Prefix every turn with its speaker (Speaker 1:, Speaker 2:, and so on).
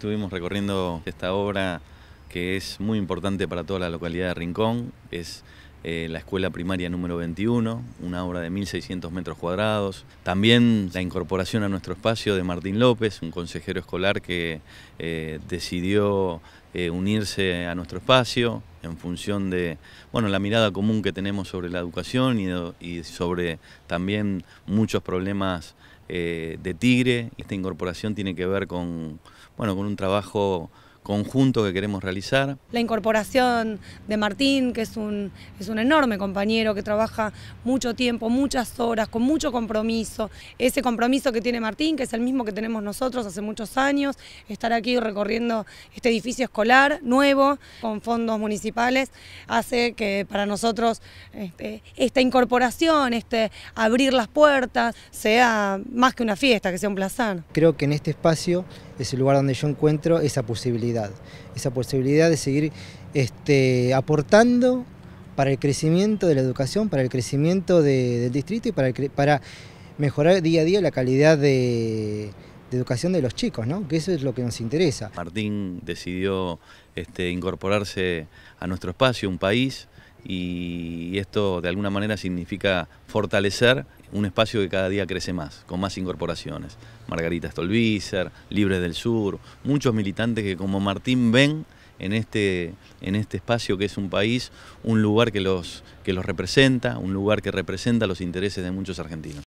Speaker 1: Estuvimos recorriendo esta obra que es muy importante para toda la localidad de Rincón, es eh, la escuela primaria número 21, una obra de 1.600 metros cuadrados. También la incorporación a nuestro espacio de Martín López, un consejero escolar que eh, decidió eh, unirse a nuestro espacio en función de bueno, la mirada común que tenemos sobre la educación y, sobre también muchos problemas de Tigre. Esta incorporación tiene que ver con, bueno, con un trabajo conjunto que queremos realizar.
Speaker 2: La incorporación de Martín, que es un, es un enorme compañero, que trabaja mucho tiempo, muchas horas, con mucho compromiso. Ese compromiso que tiene Martín, que es el mismo que tenemos nosotros hace muchos años, estar aquí recorriendo este edificio escolar nuevo con fondos municipales, hace que para nosotros este, esta incorporación, este abrir las puertas, sea más que una fiesta, que sea un plazán.
Speaker 3: Creo que en este espacio es el lugar donde yo encuentro esa posibilidad, esa posibilidad de seguir este, aportando para el crecimiento de la educación, para el crecimiento del distrito y para, mejorar día a día la calidad de, educación de los chicos, ¿no? que eso es lo que nos interesa.
Speaker 1: Martín decidió este, incorporarse a nuestro espacio, un país y esto de alguna manera significa fortalecer un espacio que cada día crece más, con más incorporaciones. Margarita Stolbizer, Libres del Sur, muchos militantes que como Martín ven en este, en este espacio que es un país, un lugar que los representa, un lugar que representa los intereses de muchos argentinos.